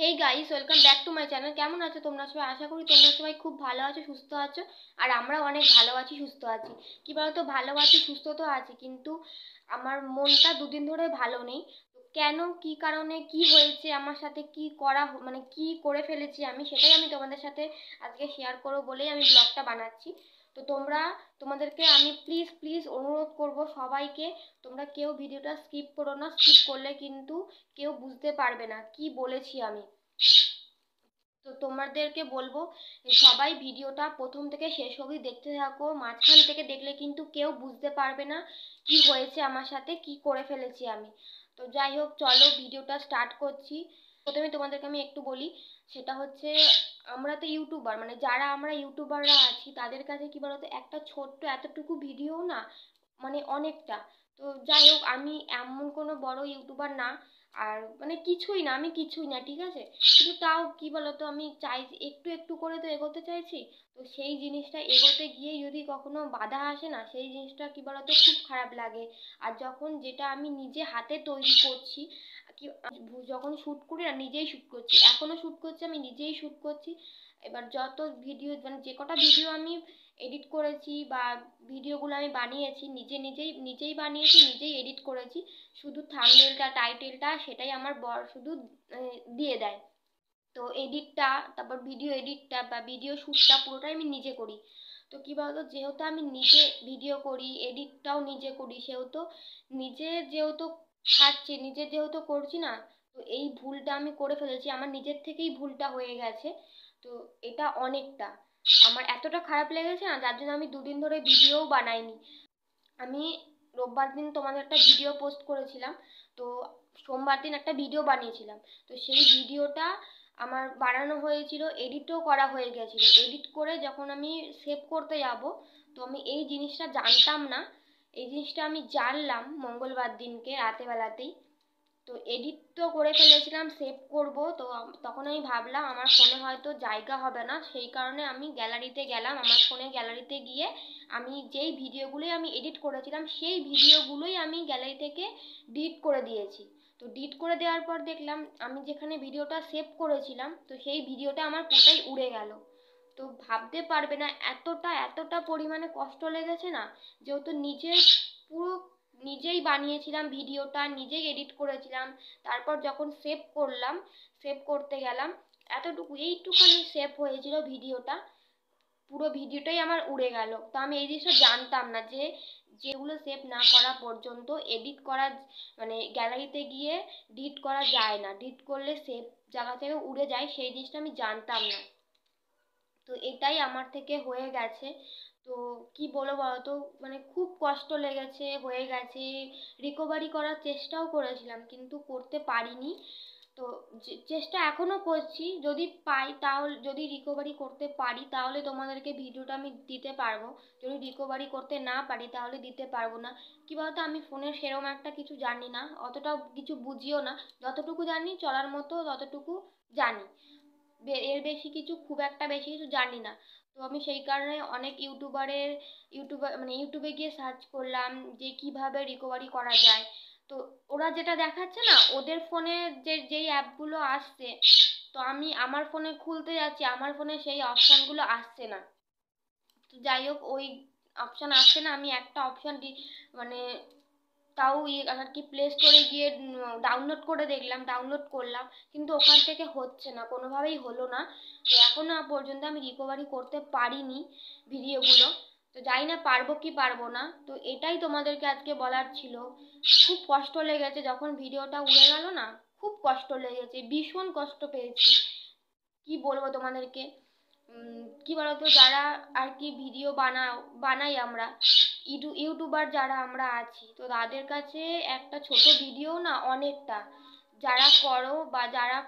hey guys welcome back to my channel কেমন আছো তোমরা সবাই আশা করি তোমরা সবাই খুব ভালো আছো সুস্থ আছো আর আমরা অনেক ভালো আছি সুস্থ আছি কি বলতো ভালো আছি সুস্থ তো আছি কিন্তু আমার মনটা দুদিন ধরে ভালো নেই কেন কি কারণে কি হয়েছে আমার সাথে কি করা মানে কি করে ফেলেছি আমি সেটাই আমি তোমাদের সাথে আজকে শেয়ার করবো বলেই আমি ব্লগটা বানাচ্ছি তো তোমরা তোমাদেরকে আমি প্লিজ প্লিজ অনুরোধ করব সবাইকে তোমরা কেউ ভিডিওটা স্কিপ করো না স্কিপ করলে কিন্তু কেউ বুঝতে পারবে না কি বলেছি আমি তো তোমাদেরকে বলবো সবাই ভিডিওটা প্রথম থেকে শেষ অবধি দেখতে থাকো মাঝখান থেকে দেখলে কিন্তু কেউ বুঝতে পারবে না কি হয়েছে আমার সাথে কি করে ফেলেছি আমি তো যাই হোক চলো ভিডিওটা স্টার্ট করছি প্রথমে তোমাদেরকে আমি একটু বলি সেটা হচ্ছে আমরা তো ইউটিউবার মানে যারা আমরা ইউটিউবাররা আছি তাদের কাছে কী বলতো একটা ছোট্ট এতটুকু ভিডিও না মানে অনেকটা তো যাই হোক আমি এমন কোনো বড় ইউটিউবার না আর মানে কিছুই না আমি কিছুই না ঠিক আছে কিন্তু তাও কী বলতো আমি চাই একটু একটু করে তো এগোতে চাইছি তো সেই জিনিসটা এগোতে গিয়ে যদি কখনো বাধা আসে না সেই জিনিসটা বলো বলতো খুব খারাপ লাগে আর যখন যেটা আমি নিজে হাতে তৈরি করছি কি যখন শ্যুট করি না নিজেই শ্যুট করছি এখনও শ্যুট করছি আমি নিজেই শ্যুট করছি এবার যত ভিডিও মানে যে কটা ভিডিও আমি এডিট করেছি বা ভিডিওগুলো আমি বানিয়েছি নিজে নিজেই নিজেই বানিয়েছি নিজেই এডিট করেছি শুধু থামনেলটা টাইটেলটা সেটাই আমার বর শুধু দিয়ে দেয় তো এডিটটা তারপর ভিডিও এডিটটা বা ভিডিও শ্যুটটা পুরোটাই আমি নিজে করি তো কী বলতো যেহেতু আমি নিজে ভিডিও করি এডিটটাও নিজে করি সেহেতু নিজে যেহেতু খাচ্ছি নিজে যেহেতু করছি না তো এই ভুলটা আমি করে ফেলেছি আমার নিজের থেকেই ভুলটা হয়ে গেছে তো এটা অনেকটা আমার এতটা খারাপ লেগেছে না যার জন্য আমি দুদিন ধরে ভিডিও বানাইনি আমি রোববার দিন তোমাদের একটা ভিডিও পোস্ট করেছিলাম তো সোমবার দিন একটা ভিডিও বানিয়েছিলাম তো সেই ভিডিওটা আমার বানানো হয়েছিল এডিটও করা হয়ে গেছিলো এডিট করে যখন আমি সেভ করতে যাব তো আমি এই জিনিসটা জানতাম না এই জিনিসটা আমি জানলাম মঙ্গলবার দিনকে রাতেবেলাতেই তো এডিট তো করে ফেলেছিলাম সেভ করব তো তখন আমি ভাবলাম আমার ফোনে হয়তো জায়গা হবে না সেই কারণে আমি গ্যালারিতে গেলাম আমার ফোনে গ্যালারিতে গিয়ে আমি যেই ভিডিওগুলোই আমি এডিট করেছিলাম সেই ভিডিওগুলোই আমি গ্যালারি থেকে ডিলিট করে দিয়েছি তো ডিট করে দেওয়ার পর দেখলাম আমি যেখানে ভিডিওটা সেভ করেছিলাম তো সেই ভিডিওটা আমার পুরোটাই উড়ে গেল তো ভাবতে পারবে না এতটা এতটা পরিমাণে কষ্ট লেগেছে না যেহেতু নিজের নিজেই বানিয়েছিলাম ভিডিওটা নিজেই এডিট করেছিলাম তারপর যখন সেভ করলাম সেভ করতে গেলাম এতটুকু এইটুখানি সেভ হয়েছিল ভিডিওটা পুরো ভিডিওটাই আমার উড়ে গেল তো আমি এই জিনিসটা জানতাম না যে যেগুলো সেভ না করা পর্যন্ত এডিট করা মানে গ্যালারিতে গিয়ে ডিট করা যায় না ডিট করলে সেভ জায়গা থেকে উড়ে যায় সেই জিনিসটা আমি জানতাম না তো এটাই আমার থেকে হয়ে গেছে তো কি বলবো বলো তো মানে খুব কষ্ট লেগেছে হয়ে গেছে রিকভারি করার চেষ্টাও করেছিলাম কিন্তু করতে পারিনি তো চেষ্টা এখনও করছি যদি পাই তাহলে যদি রিকভারি করতে পারি তাহলে তোমাদেরকে ভিডিওটা আমি দিতে পারবো যদি রিকভারি করতে না পারি তাহলে দিতে পারবো না কী বলতো আমি ফোনে সেরকম একটা কিছু জানি না অতটা কিছু বুঝিও না যতটুকু জানি চলার মতো ততটুকু জানি এর বেশি কিছু খুব একটা বেশি কিছু জানি না তো আমি সেই কারণে অনেক ইউটিউবারের ইউটিউবার মানে ইউটিউবে গিয়ে সার্চ করলাম যে কিভাবে রিকভারি করা যায় তো ওরা যেটা দেখাচ্ছে না ওদের ফোনে যে যেই অ্যাপগুলো আসছে তো আমি আমার ফোনে খুলতে যাচ্ছি আমার ফোনে সেই অপশানগুলো আসছে না তো যাই হোক ওই অপশান আসছে না আমি একটা অপশান মানে তাও ইয়ে আর কি প্লে স্টোরে গিয়ে ডাউনলোড করে দেখলাম ডাউনলোড করলাম কিন্তু ওখান থেকে হচ্ছে না কোনোভাবেই হলো না তো এখনও পর্যন্ত আমি রিকভারি করতে পারিনি ভিডিওগুলো তো যাই না পারবো কি পারবো না তো এটাই তোমাদেরকে আজকে বলার ছিল খুব কষ্ট লেগেছে যখন ভিডিওটা উড়ে গেল না খুব কষ্ট লেগেছে ভীষণ কষ্ট পেয়েছি কি বলবো তোমাদেরকে কি বলতো যারা আর কি ভিডিও বানাও বানাই আমরা ইউটু ইউটিউবার যারা আমরা আছি তো তাদের কাছে একটা ছোট ভিডিও না অনেকটা যারা করো বা যারা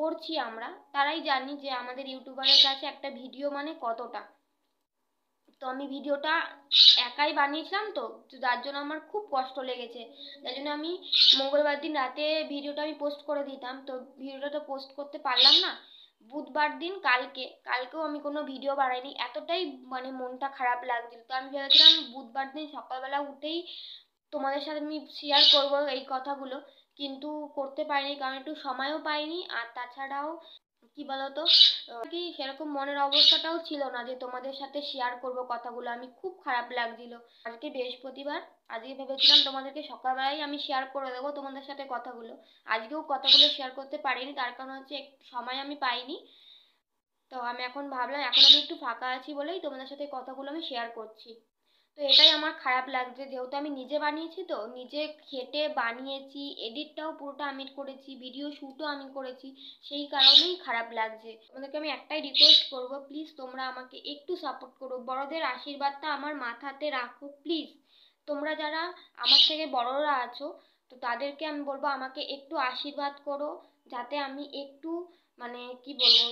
করছি আমরা তারাই জানি যে আমাদের ইউটিউবারের কাছে একটা ভিডিও মানে কতটা তো আমি ভিডিওটা একাই বানিয়েছিলাম তো যার জন্য আমার খুব কষ্ট লেগেছে যার জন্য আমি মঙ্গলবার দিন রাতে ভিডিওটা আমি পোস্ট করে দিতাম তো ভিডিওটা তো পোস্ট করতে পারলাম না বুধবার দিন কালকে কালকেও আমি কোনো ভিডিও বানাইনি এতটাই মানে মনটা খারাপ লাগছিল তো আমি ভেবেছিলাম বুধবার দিন সকালবেলা উঠেই তোমাদের সাথে আমি শেয়ার করব এই কথাগুলো কিন্তু করতে পারিনি কারণ একটু সময়ও পাইনি আর তাছাড়াও কি বলতো কি সেরকম মনের অবস্থাটাও ছিল না যে তোমাদের সাথে শেয়ার করব কথাগুলো আমি খুব খারাপ লাগছিল আজকে বৃহস্পতিবার আজকে ভেবেছিলাম তোমাদেরকে সকালবেলায় আমি শেয়ার করে দেবো তোমাদের সাথে কথাগুলো আজকেও কথাগুলো শেয়ার করতে পারিনি তার কারণ হচ্ছে সময় আমি পাইনি তো আমি এখন ভাবলাম এখন আমি একটু ফাঁকা আছি বলেই তোমাদের সাথে কথাগুলো আমি শেয়ার করছি তো এটাই আমার খারাপ লাগছে যেহেতু আমি নিজে বানিয়েছি তো নিজে খেটে বানিয়েছি এডিটটাও পুরোটা আমি করেছি ভিডিও শ্যুটও আমি করেছি সেই কারণেই খারাপ লাগছে তোমাদেরকে আমি একটাই রিকোয়েস্ট করবো প্লিজ তোমরা আমাকে একটু সাপোর্ট করো বড়দের আশীর্বাদটা আমার মাথাতে রাখো প্লিজ তোমরা যারা আমার থেকে বড়রা আছো তো তাদেরকে আমি বলবো আমাকে একটু আশীর্বাদ করো যাতে আমি একটু মানে কি বলবো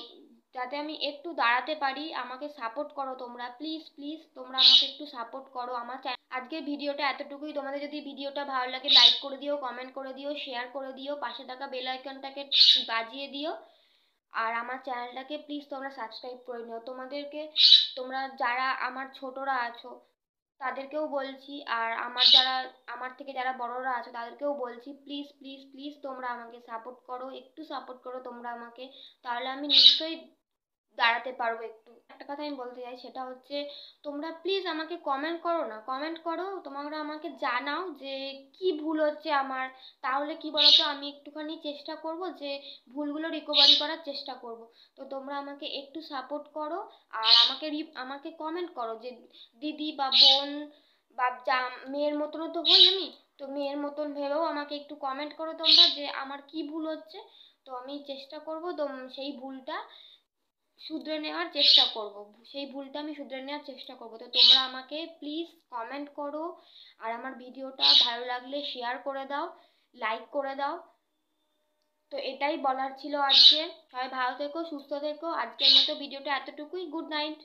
যাতে আমি একটু দাঁড়াতে পারি আমাকে সাপোর্ট করো তোমরা প্লিজ প্লিজ তোমরা আমাকে একটু সাপোর্ট করো আমার আজকের ভিডিওটা এতটুকুই তোমাদের যদি ভিডিওটা ভালো লাগে লাইক করে দিও কমেন্ট করে দিও শেয়ার করে দিও পাশে থাকা বেল আইকনটাকে বাজিয়ে দিও আর আমার চ্যানেলটাকে প্লিজ তোমরা সাবস্ক্রাইব করে নিও তোমাদেরকে তোমরা যারা আমার ছোটরা আছো তাদেরকেও বলছি আর আমার যারা আমার থেকে যারা বড়রা আছে তাদেরকেও বলছি প্লিজ প্লিজ প্লিজ তোমরা আমাকে সাপোর্ট করো একটু সাপোর্ট করো তোমরা আমাকে তাহলে আমি নিশ্চয়ই দাঁড়াতে পারবো একটু একটা কথা আমি বলতে চাই সেটা হচ্ছে তোমরা প্লিজ আমাকে কমেন্ট করো না কমেন্ট করো তোমরা আমাকে জানাও যে কি ভুল হচ্ছে আমার তাহলে কি বলো তো আমি একটুখানি চেষ্টা করব যে ভুলগুলো রিকভারি করার চেষ্টা করব তো তোমরা আমাকে একটু সাপোর্ট করো আর আমাকে আমাকে কমেন্ট করো যে দিদি বা বোন বা যা মেয়ের মতনও তো হই আমি তো মেয়ের মতন ভেবেও আমাকে একটু কমেন্ট করো তোমরা যে আমার কি ভুল হচ্ছে তো আমি চেষ্টা তো সেই ভুলটা শুধরে নেওয়ার চেষ্টা করব সেই ভুলটা আমি শুধরে নেওয়ার চেষ্টা করব তো তোমরা আমাকে প্লিজ কমেন্ট করো আর আমার ভিডিওটা ভালো লাগলে শেয়ার করে দাও লাইক করে দাও তো এটাই বলার ছিল আজকে সবাই ভালো থেকো সুস্থ থেকো আজকের মতো ভিডিওটা এতটুকুই গুড নাইট